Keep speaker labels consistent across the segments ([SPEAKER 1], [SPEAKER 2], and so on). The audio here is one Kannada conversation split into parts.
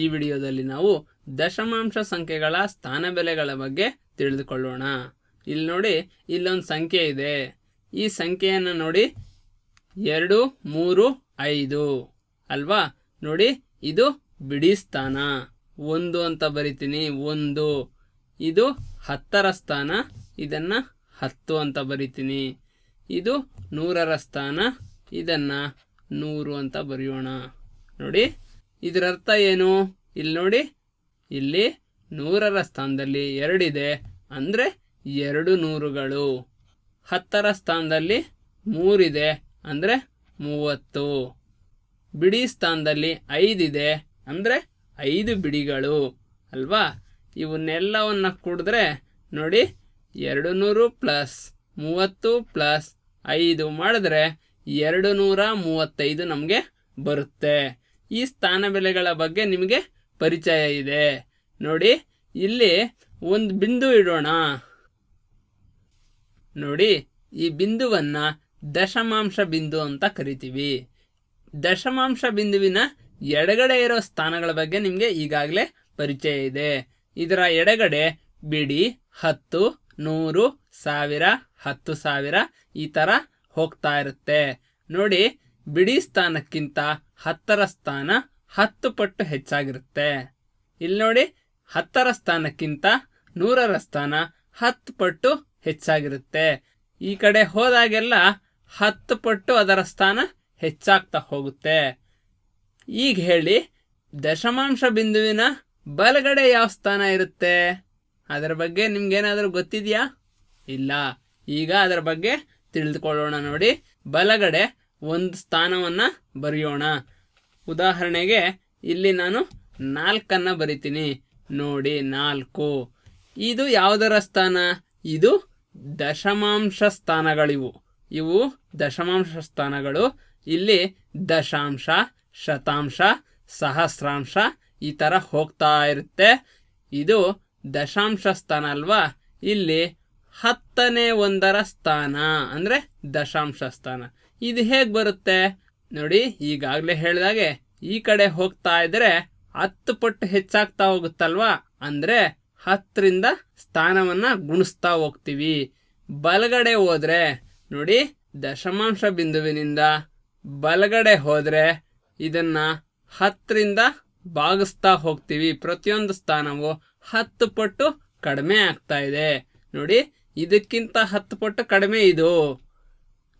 [SPEAKER 1] ಈ ವಿಡಿಯೋದಲ್ಲಿ ನಾವು ದಶಮಾಂಶ ಸಂಖ್ಯೆಗಳ ಸ್ಥಾನ ಬೆಲೆಗಳ ಬಗ್ಗೆ ತಿಳಿದುಕೊಳ್ಳೋಣ ಇಲ್ಲಿ ನೋಡಿ ಇಲ್ಲೊಂದು ಸಂಖ್ಯೆ ಇದೆ ಈ ಸಂಖ್ಯೆಯನ್ನು ನೋಡಿ ಎರಡು ಮೂರು ಐದು ಅಲ್ವಾ ನೋಡಿ ಇದು ಬಿಡಿ ಸ್ಥಾನ ಒಂದು ಅಂತ ಬರಿತೀನಿ ಒಂದು ಇದು ಹತ್ತರ ಸ್ಥಾನ ಇದನ್ನು ಹತ್ತು ಅಂತ ಬರಿತೀನಿ ಇದು ನೂರರ ಸ್ಥಾನ ಇದನ್ನು ನೂರು ಅಂತ ಬರೆಯೋಣ ನೋಡಿ ಇದರರ್ಥ ಏನು ಇಲ್ಲಿ ನೋಡಿ ಇಲ್ಲಿ ನೂರರ ಸ್ಥಾನದಲ್ಲಿ ಎರಡಿದೆ ಅಂದರೆ ಎರಡು ನೂರುಗಳು ಹತ್ತರ ಸ್ಥಾನದಲ್ಲಿ ಮೂರಿದೆ ಅಂದರೆ ಮೂವತ್ತು ಬಿಡಿ ಸ್ಥಾನದಲ್ಲಿ ಐದಿದೆ ಅಂದರೆ ಐದು ಬಿಡಿಗಳು ಅಲ್ವಾ ಇವನ್ನೆಲ್ಲವನ್ನು ಕುಡಿದ್ರೆ ನೋಡಿ ಎರಡು ನೂರು ಪ್ಲಸ್ ಮೂವತ್ತು ಪ್ಲಸ್ ಐದು ಮಾಡಿದ್ರೆ ಎರಡು ನೂರ ಮೂವತ್ತೈದು ನಮಗೆ ಬರುತ್ತೆ ಈ ಸ್ಥಾನ ಬೆಲೆಗಳ ಬಗ್ಗೆ ನಿಮಗೆ ಪರಿಚಯ ಇದೆ ನೋಡಿ ಇಲ್ಲಿ ಒಂದು ಬಿಂದು ಇಡೋಣ ನೋಡಿ ಈ ಬಿಂದುವನ್ನು ದಶಮಾಂಶ ಬಿಂದು ಅಂತ ಕರಿತೀವಿ ದಶಮಾಂಶ ಬಿಂದುವಿನ ಎಡಗಡೆ ಇರೋ ಸ್ಥಾನಗಳ ಬಗ್ಗೆ ನಿಮಗೆ ಈಗಾಗಲೇ ಪರಿಚಯ ಇದೆ ಇದರ ಎಡಗಡೆ ಬಿಡಿ ಹತ್ತು ನೂರು ಸಾವಿರ ಹತ್ತು ಸಾವಿರ ಈ ಥರ ಹೋಗ್ತಾ ಇರುತ್ತೆ ನೋಡಿ ಬಿಡಿ ಸ್ಥಾನಕ್ಕಿಂತ ಹತ್ತರ ಸ್ಥಾನ ಹತ್ತು ಪಟ್ಟು ಹೆಚ್ಚಾಗಿರುತ್ತೆ ಇಲ್ಲಿ ನೋಡಿ ಹತ್ತರ ಸ್ಥಾನಕ್ಕಿಂತ ನೂರರ ಸ್ಥಾನ ಹತ್ತು ಪಟ್ಟು ಹೆಚ್ಚಾಗಿರುತ್ತೆ ಈ ಕಡೆ ಹೋದಾಗೆಲ್ಲ ಹತ್ತು ಪಟ್ಟು ಅದರ ಸ್ಥಾನ ಹೆಚ್ಚಾಗ್ತಾ ಹೋಗುತ್ತೆ ಈಗ ಹೇಳಿ ದಶಮಾಂಶ ಬಿಂದುವಿನ ಬಲಗಡೆ ಯಾವ ಸ್ಥಾನ ಇರುತ್ತೆ ಅದರ ಬಗ್ಗೆ ನಿಮ್ಗೇನಾದರೂ ಗೊತ್ತಿದೆಯಾ ಇಲ್ಲ ಈಗ ಅದರ ಬಗ್ಗೆ ತಿಳಿದುಕೊಳ್ಳೋಣ ನೋಡಿ ಬಲಗಡೆ ಒಂದು ಸ್ಥಾನವನ್ನು ಬರೆಯೋಣ ಉದಾಹರಣೆಗೆ ಇಲ್ಲಿ ನಾನು ನಾಲ್ಕನ್ನು ಬರಿತೀನಿ ನೋಡಿ ನಾಲ್ಕು ಇದು ಯಾವುದರ ಸ್ಥಾನ ಇದು ದಶಮಾಂಶ ಸ್ಥಾನಗಳಿವು ಇವು ದಶಮಾಂಶ ಸ್ಥಾನಗಳು ಇಲ್ಲಿ ದಶಾಂಶ ಶತಾಂಶ ಸಹಸ್ರಾಂಶ ಈ ಥರ ಹೋಗ್ತಾ ಇರುತ್ತೆ ಇದು ದಶಾಂಶ ಸ್ಥಾನ ಅಲ್ವಾ ಇಲ್ಲಿ ಹತ್ತನೇ ಒಂದರ ಸ್ಥಾನ ಅಂದರೆ ದಶಾಂಶ ಸ್ಥಾನ ಇದು ಹೇಗೆ ಬರುತ್ತೆ ನೋಡಿ ಈಗಾಗಲೇ ಹೇಳಿದಾಗೆ ಈ ಕಡೆ ಹೋಗ್ತಾ ಇದ್ರೆ ಹತ್ತು ಪಟ್ಟು ಹೆಚ್ಚಾಗ್ತಾ ಹೋಗುತ್ತಲ್ವಾ ಅಂದರೆ ಹತ್ತರಿಂದ ಸ್ಥಾನವನ್ನು ಗುಣಿಸ್ತಾ ಹೋಗ್ತೀವಿ ಬಲಗಡೆ ಹೋದರೆ ನೋಡಿ ದಶಮಾಂಶ ಬಿಂದುವಿನಿಂದ ಬಲಗಡೆ ಹೋದರೆ ಇದನ್ನು ಹತ್ತರಿಂದ ಭಾಗಿಸ್ತಾ ಹೋಗ್ತೀವಿ ಪ್ರತಿಯೊಂದು ಸ್ಥಾನವು ಹತ್ತು ಪಟ್ಟು ಕಡಿಮೆ ಆಗ್ತಾ ಇದೆ ನೋಡಿ ಇದಕ್ಕಿಂತ ಹತ್ತು ಪಟ್ಟು ಕಡಿಮೆ ಇದು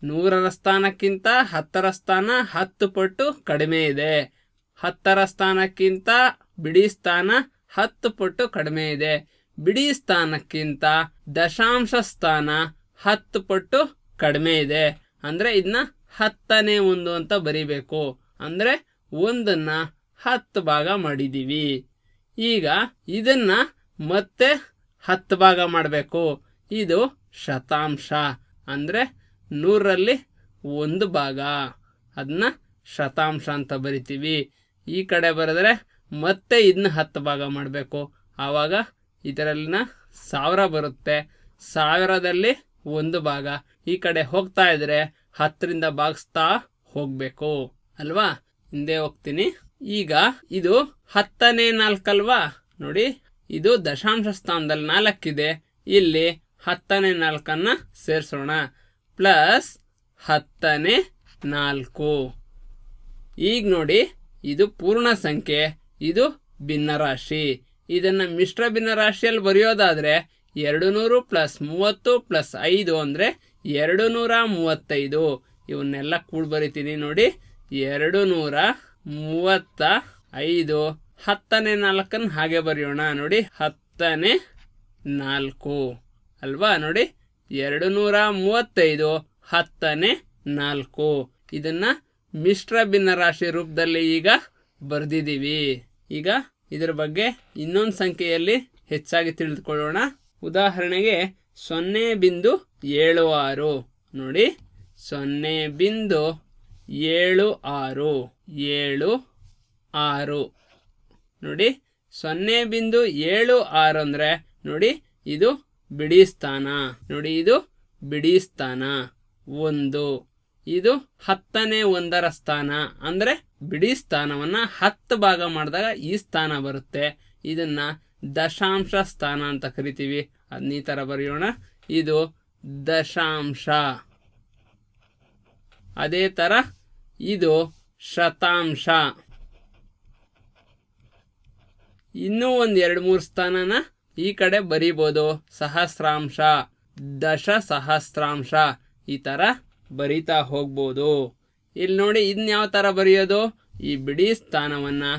[SPEAKER 1] ನೂರರ ಸ್ಥಾನಕ್ಕಿಂತ ಹತ್ತರ ಸ್ಥಾನ ಹತ್ತು ಪಟ್ಟು ಕಡಿಮೆ ಇದೆ ಹತ್ತರ ಸ್ಥಾನಕ್ಕಿಂತ ಬಿಡಿ ಸ್ಥಾನ ಹತ್ತು ಪಟ್ಟು ಕಡಿಮೆ ಇದೆ ಬಿಡಿ ಸ್ಥಾನಕ್ಕಿಂತ ದಶಾಂಶ ಸ್ಥಾನ ಹತ್ತು ಪಟ್ಟು ಕಡಿಮೆ ಇದೆ ಅಂದರೆ ಇದನ್ನ ಹತ್ತನೇ ಒಂದು ಅಂತ ಬರೀಬೇಕು ಅಂದರೆ ಒಂದನ್ನ ಹತ್ತು ಭಾಗ ಮಾಡಿದ್ದೀವಿ ಈಗ ಇದನ್ನ ಮತ್ತೆ ಹತ್ತು ಭಾಗ ಮಾಡಬೇಕು ಇದು ಶತಾಂಶ ಅಂದರೆ ನೂರರಲ್ಲಿ ಒಂದು ಭಾಗ ಅದನ್ನ ಶತಾಂಶ ಅಂತ ಬರಿತೀವಿ ಈ ಕಡೆ ಬರೆದ್ರೆ ಮತ್ತೆ ಇದನ್ನ ಹತ್ತು ಭಾಗ ಮಾಡಬೇಕು ಆವಾಗ ಇದರಲ್ಲಿನ ಸಾವಿರ ಬರುತ್ತೆ ಸಾವಿರದಲ್ಲಿ ಒಂದು ಭಾಗ ಈ ಕಡೆ ಹೋಗ್ತಾ ಇದ್ರೆ ಹತ್ತರಿಂದ ಭಾಗಿಸ್ತಾ ಹೋಗಬೇಕು ಅಲ್ವಾ ಹಿಂದೆ ಹೋಗ್ತೀನಿ ಈಗ ಇದು ಹತ್ತನೇ ನಾಲ್ಕಲ್ವಾ ನೋಡಿ ಇದು ದಶಾಂಶ ಸ್ಥಾನದಲ್ಲಿ ನಾಲ್ಕಿದೆ ಇಲ್ಲಿ ಹತ್ತನೇ ನಾಲ್ಕನ್ನ ಸೇರಿಸೋಣ ಪ್ಲಸ್ ಹತ್ತನೇ ನಾಲ್ಕು ಈಗ ನೋಡಿ ಇದು ಪೂರ್ಣ ಸಂಖ್ಯೆ ಇದು ಭಿನ್ನರಾಶಿ ಇದನ್ನು ಮಿಶ್ರ ಭಿನ್ನರಾಶಿಯಲ್ಲಿ ಬರೆಯೋದಾದರೆ ಎರಡು ನೂರು ಪ್ಲಸ್ ಮೂವತ್ತು ಪ್ಲಸ್ ಐದು ಅಂದರೆ ಎರಡು ನೂರ ಮೂವತ್ತೈದು ಇವನ್ನೆಲ್ಲ ಕೂಡ ಬರಿತೀನಿ ನೋಡಿ ಎರಡು ನೂರ ಮೂವತ್ತ ಐದು ಹತ್ತನೇ ನಾಲ್ಕನ್ನು ಹಾಗೆ ಬರೆಯೋಣ ನೋಡಿ ಹತ್ತನೇ ನಾಲ್ಕು ಅಲ್ವಾ ನೋಡಿ ಎರಡು ನೂರ ಮೂವತ್ತೈದು ಹತ್ತನೇ ನಾಲ್ಕು ಇದನ್ನ ಮಿಶ್ರ ಭಿನ್ನ ರಾಶಿ ರೂಪದಲ್ಲಿ ಈಗ ಬರೆದಿದ್ದೀವಿ ಈಗ ಇದರ ಬಗ್ಗೆ ಇನ್ನೊಂದು ಸಂಖ್ಯೆಯಲ್ಲಿ ಹೆಚ್ಚಾಗಿ ತಿಳಿದುಕೊಳ್ಳೋಣ ಉದಾಹರಣೆಗೆ ಸೊನ್ನೆ ಬಿಂದು ಏಳು ಆರು ನೋಡಿ ಸೊನ್ನೆ ಬಿಂದು ಏಳು ಆರು ಏಳು ಆರು ನೋಡಿ ಸೊನ್ನೆ ಬಿಂದು ಏಳು ಆರು ಅಂದರೆ ನೋಡಿ ಇದು ಬಿಡಿ ಸ್ಥಾನ ನೋಡಿ ಇದು ಬಿಡಿ ಸ್ಥಾನ ಒಂದು ಇದು ಹತ್ತನೇ ಒಂದರ ಸ್ಥಾನ ಅಂದ್ರೆ ಬಿಡಿ ಸ್ಥಾನವನ್ನ ಹತ್ತು ಭಾಗ ಮಾಡಿದಾಗ ಈ ಸ್ಥಾನ ಬರುತ್ತೆ ಇದನ್ನ ದಶಾಂಶ ಸ್ಥಾನ ಅಂತ ಕರಿತೀವಿ ಅದನ್ನ ತರ ಬರೆಯೋಣ ಇದು ದಶಾಂಶ ಅದೇ ತರ ಇದು ಶತಾಂಶ ಇನ್ನೂ ಒಂದು ಎರಡು ಮೂರು ಸ್ಥಾನನ ಈ ಕಡೆ ಬರೀಬೋದು ಸಹಸ್ರಾಂಶ ದಶ ಸಹಸ್ರಾಂಶ ಈ ಥರ ಬರಿತಾ ಹೋಗ್ಬೋದು ಇಲ್ಲಿ ನೋಡಿ ಯಾವ ಥರ ಬರೆಯೋದು ಈ ಬಿಡಿ ಸ್ಥಾನವನ್ನು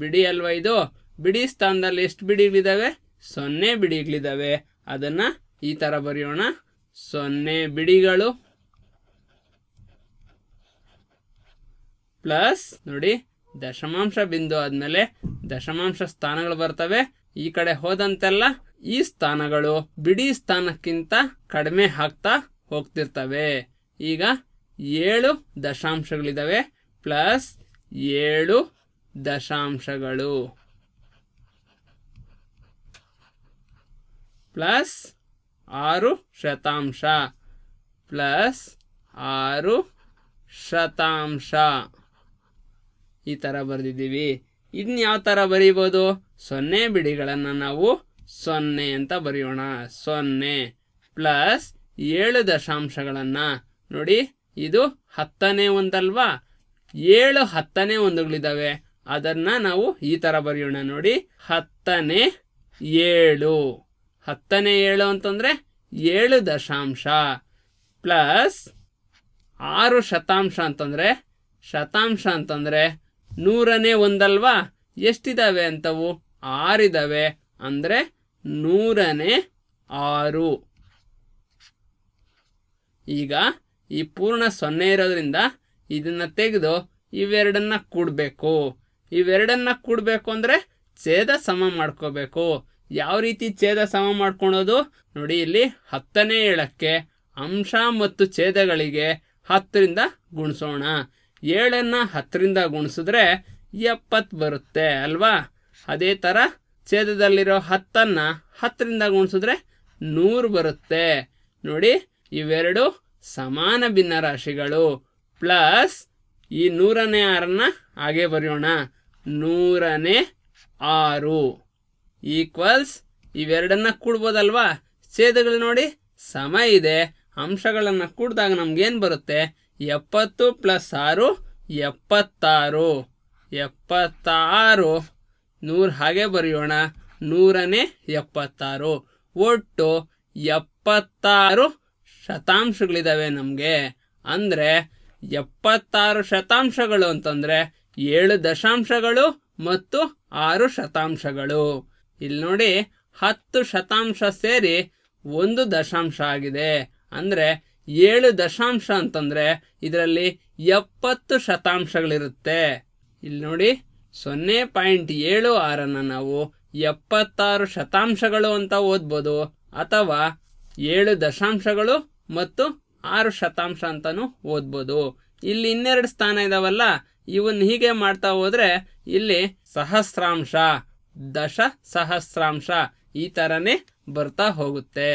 [SPEAKER 1] ಬಿಡಿ ಅಲ್ವಾ ಇದು ಬಿಡಿ ಸ್ಥಾನದಲ್ಲಿ ಎಷ್ಟು ಬಿಡಿಗಳಿದ್ದಾವೆ ಸೊನ್ನೆ ಬಿಡಿಗಳಿದ್ದಾವೆ ಅದನ್ನು ಈ ಥರ ಬರೆಯೋಣ ಸೊನ್ನೆ ಬಿಡಿಗಳು ಪ್ಲಸ್ ನೋಡಿ ದಶಮಾಂಶ ಬಿಂದು ಆದಮೇಲೆ ದಶಮಾಂಶ ಸ್ಥಾನಗಳು ಬರ್ತವೆ ಈ ಕಡೆ ಹೋದಂತೆಲ್ಲ ಈ ಸ್ಥಾನಗಳು ಬಿಡಿ ಸ್ಥಾನಕ್ಕಿಂತ ಕಡಿಮೆ ಆಗ್ತಾ ಹೋಗ್ತಿರ್ತವೆ ಈಗ ಏಳು ದಶಾಂಶಗಳಿದಾವೆ ಪ್ಲಸ್ ಏಳು ದಶಾಂಶಗಳು ಪ್ಲಸ್ ಆರು ಶತಾಂಶ ಪ್ಲಸ್ ಆರು ಶತಾಂಶ ಈ ಥರ ಬರೆದಿದ್ದೀವಿ ಇನ್ನು ಯಾವ ಥರ ಬರೀಬೋದು ಸೊನ್ನೆ ಬಿಡಿಗಳನ್ನು ನಾವು ಸೊನ್ನೆ ಅಂತ ಬರೆಯೋಣ ಸೊನ್ನೆ ಪ್ಲಸ್ ಏಳು ದಶಾಂಶಗಳನ್ನು ನೋಡಿ ಇದು ಹತ್ತನೇ ಒಂದಲ್ವಾ ಏಳು ಹತ್ತನೇ ಒಂದುಗಳಿದ್ದಾವೆ ಅದನ್ನ ನಾವು ಈ ಥರ ಬರೆಯೋಣ ನೋಡಿ ಹತ್ತನೇ ಏಳು ಹತ್ತನೇ ಏಳು ಅಂತಂದರೆ ಏಳು ದಶಾಂಶ ಪ್ಲಸ್ ಆರು ಶತಾಂಶ ಅಂತಂದರೆ ಶತಾಂಶ ಅಂತಂದರೆ ನೂರನೇ ಒಂದಲ್ವಾ ಎಷ್ಟಿದಾವೆ ಅಂತವು ಆರಿದವೆ ಅಂದರೆ ನೂರನೇ ಆರು ಈಗ ಈ ಪೂರ್ಣ ಸೊನ್ನೆ ಇರೋದ್ರಿಂದ ಇದನ್ನು ತೆಗೆದು ಇವೆರಡನ್ನ ಕೂಡಬೇಕು ಇವೆರಡನ್ನ ಕೂಡಬೇಕು ಅಂದರೆ ಛೇದ ಸಮ ಮಾಡ್ಕೋಬೇಕು ಯಾವ ರೀತಿ ಛೇದ ಸಮ ಮಾಡ್ಕೊಳೋದು ನೋಡಿ ಇಲ್ಲಿ ಹತ್ತನೇ ಏಳಕ್ಕೆ ಅಂಶ ಮತ್ತು ಛೇದಗಳಿಗೆ ಹತ್ತರಿಂದ ಗುಣಿಸೋಣ ಏಳನ್ನು ಹತ್ತರಿಂದ ಗುಣಿಸಿದ್ರೆ ಎಪ್ಪತ್ತು ಬರುತ್ತೆ ಅಲ್ವಾ ಅದೇ ಥರ ಛೇದದಲ್ಲಿರೋ ಹತ್ತನ್ನು ಹತ್ತರಿಂದ ಗುಣಿಸಿದ್ರೆ ನೂರು ಬರುತ್ತೆ ನೋಡಿ ಇವೆರಡು ಸಮಾನ ಭಿನ್ನರಾಶಿಗಳು ಪ್ಲಸ್ ಈ ನೂರನೇ ಆರನ್ನ ಹಾಗೆ ಬರೆಯೋಣ ನೂರನೇ ಆರು ಈಕ್ವಲ್ಸ್ ಇವೆರಡನ್ನ ಕೂಡ್ಬೋದಲ್ವಾ ಛೇದಗಳು ನೋಡಿ ಸಮ ಇದೆ ಅಂಶಗಳನ್ನು ಕೂಡಿದಾಗ ನಮ್ಗೇನು ಬರುತ್ತೆ ಎಪ್ಪತ್ತು ಪ್ಲಸ್ ಆರು ಎಪ್ಪತ್ತಾರು ಎಪ್ಪತ್ತಾರು ನೂರು ಹಾಗೆ ಬರೆಯೋಣ ನೂರನೇ ಎಪ್ಪತ್ತಾರು ಒಟ್ಟು ಎಪ್ಪತ್ತಾರು ಶತಾಂಶಗಳಿದ್ದಾವೆ ನಮಗೆ ಅಂದರೆ ಎಪ್ಪತ್ತಾರು ಶತಾಂಶಗಳು ಅಂತಂದರೆ ಏಳು ದಶಾಂಶಗಳು ಮತ್ತು ಆರು ಶತಾಂಶಗಳು ಇಲ್ಲಿ ನೋಡಿ ಹತ್ತು ಶತಾಂಶ ಸೇರಿ ಒಂದು ದಶಾಂಶ ಆಗಿದೆ ಅಂದರೆ ಏಳು ದಶಾಂಶ ಅಂತಂದರೆ ಇದರಲ್ಲಿ ಎಪ್ಪತ್ತು ಶತಾಂಶಗಳಿರುತ್ತೆ ಇಲ್ಲಿ ನೋಡಿ ಸೊನ್ನೆ ಪಾಯಿಂಟ್ ಏಳು ಆರನ್ನು ನಾವು ಎಪ್ಪತ್ತಾರು ಶತಾಂಶಗಳು ಅಂತ ಓದ್ಬೋದು ಅಥವಾ ಏಳು ದಶಾಂಶಗಳು ಮತ್ತು ಆರು ಶತಾಂಶ ಅಂತಲೂ ಓದ್ಬೋದು ಇಲ್ಲಿ ಇನ್ನೆರಡು ಸ್ಥಾನ ಇದಾವಲ್ಲ ಇವನ್ನ ಹೀಗೆ ಮಾಡ್ತಾ ಹೋದ್ರೆ ಇಲ್ಲಿ ಸಹಸ್ರಾಂಶ ದಶ ಸಹಸ್ರಾಂಶ ಈ ತರನೇ ಬರ್ತಾ ಹೋಗುತ್ತೆ